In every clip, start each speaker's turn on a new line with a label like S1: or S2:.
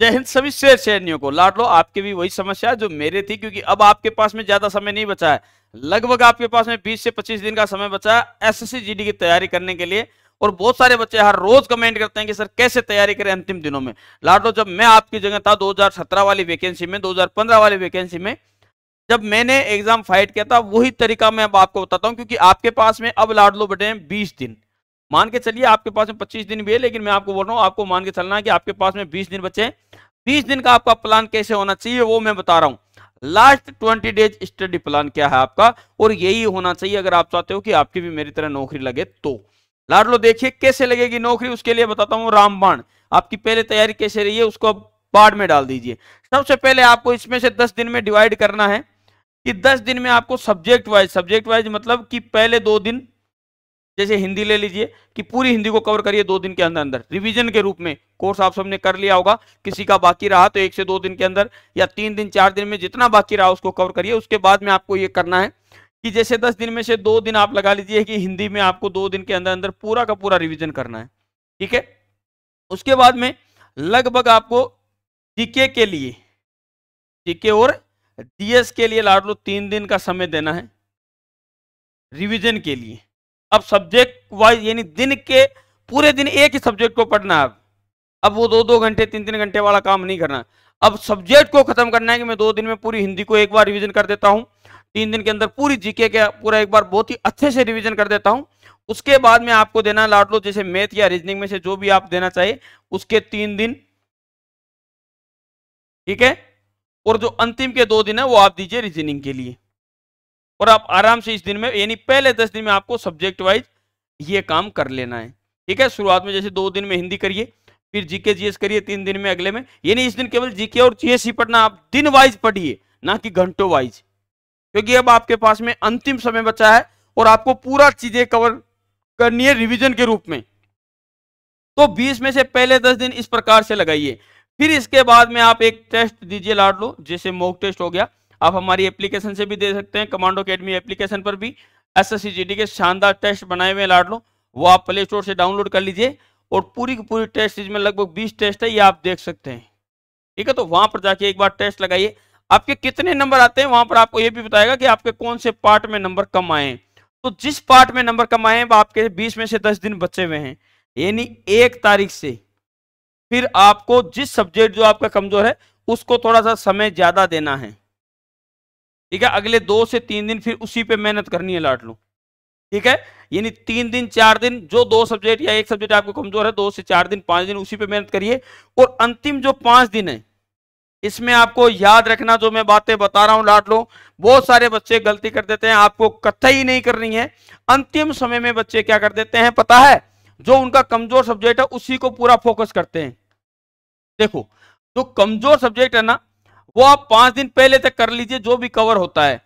S1: जय हिंद सभी शेयर शेयरनियों को लाडलो लो आपकी भी वही समस्या जो मेरे थी क्योंकि अब आपके पास में ज्यादा समय नहीं बचा है लगभग आपके पास में 20 से 25 दिन का समय बचा है एस जीडी की तैयारी करने के लिए और बहुत सारे बच्चे हर रोज कमेंट करते हैं कि सर कैसे तैयारी करें अंतिम दिनों में लाडलो जब मैं आपकी जगह था दो वाली वैकेंसी में दो वाली वैकेंसी में जब मैंने एग्जाम फाइट किया था वही तरीका मैं अब आपको बताता हूँ क्योंकि आपके पास में अब लाडलो बटे बीस दिन मान के चलिए आपके पास में पच्चीस दिन भी है लेकिन मैं आपको बोल रहा हूँ आपको मान के चलना है कि आपके पास में बीस दिन बचे हैं बीस दिन का आपका प्लान कैसे होना चाहिए वो मैं बता रहा हूँ last twenty days study plan क्या है आपका और यही होना चाहिए अगर आप चाहते हो कि आपकी भी मेरी तरह नौकरी लगे तो लाडलो देखिए कैसे लगेगी नौकरी उसके लिए बताता हूँ रामबाण आपकी पहले तैयारी कैसे रही है उसको बाढ़ में डाल दीजिए सबसे पहले आपको इसमें से दस दिन में डिवाइड करना है कि दस दिन में आपको सब्जेक्ट वाइज सब्जेक्ट वाइज मतलब कि पहले दो दिन जैसे हिंदी ले लीजिए कि पूरी हिंदी को कवर करिए दो दिन के अंदर अंदर रिवीजन के रूप में कोर्स आप सबने कर लिया होगा किसी का बाकी रहा तो एक से दो दिन के अंदर या तीन दिन चार दिन में जितना बाकी रहा उसको कवर करिए उसके बाद में आपको ये करना है कि जैसे दस दिन में से दो दिन आप लगा लीजिए कि हिंदी में आपको दो दिन के अंदर अंदर पूरा का पूरा रिविजन करना है ठीक है उसके बाद में लगभग आपको टीके के लिए टीके और डीएस के लिए लाड लो तीन दिन का समय देना है रिवीजन के लिए अब सब्जेक्ट वाइज यानी दिन के पूरे दिन एक ही सब्जेक्ट को पढ़ना है अब अब वो दो दो घंटे तीन तीन घंटे वाला काम नहीं करना अब सब्जेक्ट को खत्म करना है कि मैं दो दिन में पूरी हिंदी को एक बार रिवीजन कर देता हूँ तीन दिन के अंदर पूरी जीके का पूरा एक बार बहुत ही अच्छे से रिवीजन कर देता हूँ उसके बाद में आपको देना लाट लो जैसे मैथ या रीजनिंग में से जो भी आप देना चाहिए उसके तीन दिन ठीक है और जो अंतिम के दो दिन है वो आप दीजिए रीजनिंग के लिए और आप आराम से इस दिन में यानी पहले दस दिन में आपको सब्जेक्ट वाइज ये काम कर लेना है ठीक है शुरुआत में जैसे दो दिन में हिंदी करिए फिर जीके जीएस करिए तीन दिन में अगले में यानी इस दिन केवल जीके और जीएस ही पढ़ना आप दिन वाइज पढ़िए ना कि घंटों वाइज क्योंकि अब आपके पास में अंतिम समय बचा है और आपको पूरा चीजें कवर करनी है रिविजन के रूप में तो बीस में से पहले दस दिन इस प्रकार से लगाइए फिर इसके बाद में आप एक टेस्ट दीजिए लाड लो जैसे मॉक टेस्ट हो गया आप हमारी एप्लीकेशन से भी दे सकते हैं कमांडो अकेडमी एप्लीकेशन पर भी एस एस के शानदार टेस्ट बनाए हुए लाड लो वो आप प्ले स्टोर से डाउनलोड कर लीजिए और पूरी की पूरी टेस्ट इसमें लगभग बीस टेस्ट है ये आप देख सकते हैं ठीक है तो वहां पर जाके एक बार टेस्ट लगाइए आपके कितने नंबर आते हैं वहां पर आपको ये भी बताएगा कि आपके कौन से पार्ट में नंबर कम आए तो जिस पार्ट में नंबर कम आए हैं तो आपके बीस में से दस दिन बचे हुए हैं यानी एक तारीख से फिर आपको जिस सब्जेक्ट जो आपका कमजोर है उसको थोड़ा सा समय ज्यादा देना है ठीक है अगले दो से तीन दिन फिर उसी पे मेहनत करनी है लाट लो ठीक है यानी तीन दिन चार दिन जो दो सब्जेक्ट या एक सब्जेक्ट आपको कमजोर है दो से चार दिन पांच दिन उसी पे मेहनत करिए और अंतिम जो पांच दिन है इसमें आपको याद रखना जो मैं बातें बता रहा हूं लाट लो बहुत सारे बच्चे गलती कर देते हैं आपको कथई नहीं करनी है अंतिम समय में बच्चे क्या कर देते हैं पता है जो उनका कमजोर सब्जेक्ट है उसी को पूरा फोकस करते हैं देखो जो कमजोर सब्जेक्ट है ना वो आप पांच दिन पहले तक कर लीजिए जो भी कवर होता है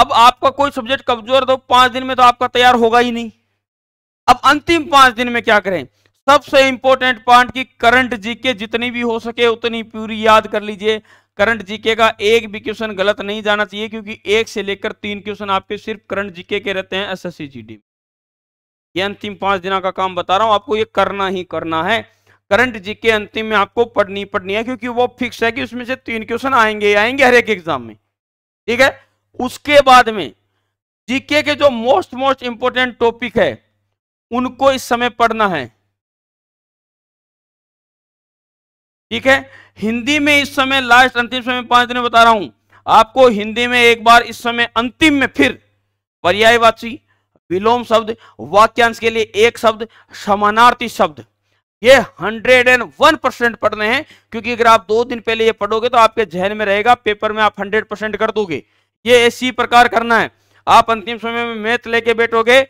S1: अब आपका कोई सब्जेक्ट कमजोर तो पांच दिन में तो आपका तैयार होगा ही नहीं अब अंतिम पांच दिन में क्या करें सबसे इंपॉर्टेंट पॉइंट की करंट जीके जितनी भी हो सके उतनी पूरी याद कर लीजिए करंट जीके का एक भी क्वेश्चन गलत नहीं जाना चाहिए क्योंकि एक से लेकर तीन क्वेश्चन आपके सिर्फ करंट जीके के रहते हैं एसएससी जीडी ये अंतिम पांच दिनों का काम बता रहा हूं आपको ये करना ही करना है करंट जीके अंतिम में आपको पढ़नी पढ़नी है क्योंकि वो फिक्स है कि उसमें से तीन क्वेश्चन आएंगे आएंगे हर एक एग्जाम में ठीक है उसके बाद में जीके के जो मोस्ट मोस्ट इंपोर्टेंट टॉपिक है उनको इस समय पढ़ना है ठीक है हिंदी में इस समय लास्ट अंतिम समय पांच दिन बता रहा हूं आपको हिंदी में एक बार इस समय अंतिम में फिर पर्यायवाची विलोम शब्द वाक्यांश के लिए एक शब्द समानार्थी शब्द ये 101 परसेंट पढ़ने हैं क्योंकि अगर आप दो दिन पहले ये पढ़ोगे तो आपके जहन में रहेगा पेपर में आप 100 परसेंट कर दोगे ये ऐसी प्रकार करना है आप अंतिम समय में मैथ लेके बैठोगे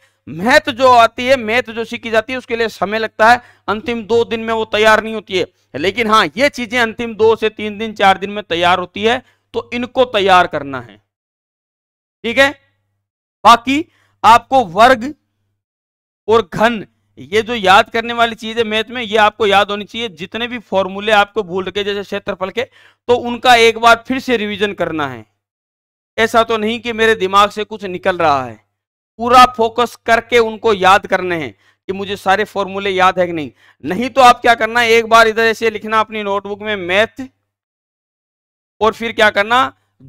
S1: मैथ जो आती है मैथ जो सीखी जाती है उसके लिए समय लगता है अंतिम दो दिन में वो तैयार नहीं होती है लेकिन हाँ ये चीजें अंतिम दो से तीन दिन चार दिन में तैयार होती है तो इनको तैयार करना है ठीक है बाकी आपको वर्ग और घन ये जो याद करने वाली चीज है मैथ में ये आपको याद होनी चाहिए जितने भी फॉर्मूले आपको भूल रखे जैसे क्षेत्रफल के तो उनका एक बार फिर से रिवीजन करना है ऐसा तो नहीं कि मेरे दिमाग से कुछ निकल रहा है पूरा फोकस करके उनको याद करने हैं कि मुझे सारे फॉर्मूले याद है कि नहीं नहीं तो आप क्या करना एक बार इधर ऐसे लिखना अपनी नोटबुक में मैथ और फिर क्या करना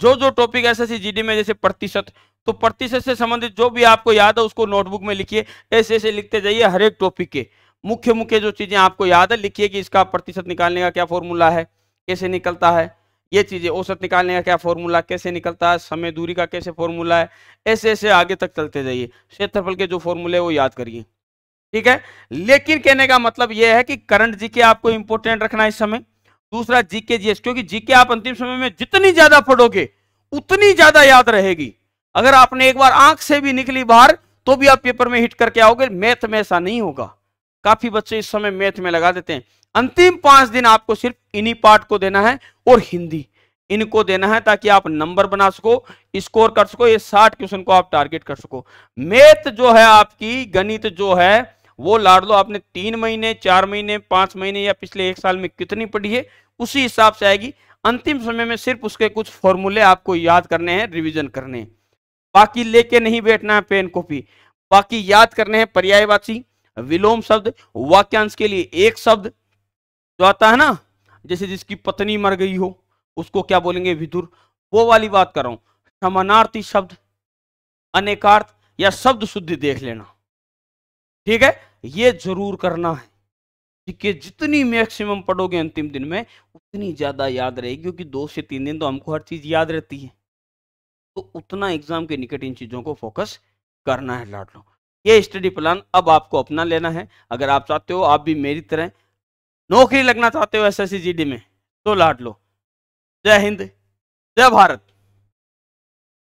S1: जो जो टॉपिक जी डी में जैसे प्रतिशत तो प्रतिशत से संबंधित जो भी आपको याद है उसको नोटबुक में लिखिए ऐसे ऐसे लिखते जाइए हर एक टॉपिक के मुख्य मुख्य जो चीज़ें आपको याद है लिखिए कि इसका प्रतिशत निकालने का क्या फॉर्मूला है कैसे निकलता है ये चीज़ें औसत निकालने का क्या फॉर्मूला कैसे निकलता है समय दूरी का कैसे फॉर्मूला है ऐसे ऐसे आगे तक चलते जाइए क्षेत्रफल के जो फॉर्मूले वो याद करिए ठीक है लेकिन कहने का मतलब यह है कि करंट जीके आपको इंपोर्टेंट रखना इस समय दूसरा जीके जीएस क्योंकि जीके आप अंतिम समय में जितनी ज्यादा पढ़ोगे उतनी ज्यादा याद रहेगी अगर आपने एक बार आंख से भी निकली बाहर तो भी आप पेपर में हिट करके आओगे मैथ में ऐसा नहीं होगा काफी बच्चे इस समय मैथ में लगा देते हैं अंतिम पांच दिन आपको सिर्फ इन्हीं पार्ट को देना है और हिंदी इनको देना है ताकि आप नंबर बना सको स्कोर कर सको ये साठ क्वेश्चन को आप टारगेट कर सको मैथ जो है आपकी गणित जो है वो लाड लो आपने तीन महीने चार महीने पांच महीने या पिछले एक साल में कितनी पढ़ी है उसी हिसाब से आएगी अंतिम समय में सिर्फ उसके कुछ फॉर्मूले आपको याद करने हैं रिविजन करने हैं बाकी लेके नहीं बैठना है पेन कॉपी बाकी याद करने हैं पर्यायवाची विलोम शब्द वाक्यांश के लिए एक शब्द जो आता है ना जैसे जिसकी पत्नी मर गई हो उसको क्या बोलेंगे विदुर वो वाली बात कर रहा हूं समानार्थी शब्द अनेकार्थ या शब्द शुद्धि देख लेना ठीक है ये जरूर करना है कि जितनी मैक्सिमम पढ़ोगे अंतिम दिन में उतनी ज्यादा याद रहेगी क्योंकि दो से तीन दिन तो हमको हर चीज याद रहती है तो उतना एग्जाम के निकट इन चीज़ों को फोकस करना है लाडलो ये स्टडी प्लान अब आपको अपना लेना है अगर आप चाहते हो आप भी मेरी तरह नौकरी लगना चाहते हो एस एस में तो लाड लो जय हिंद जय भारत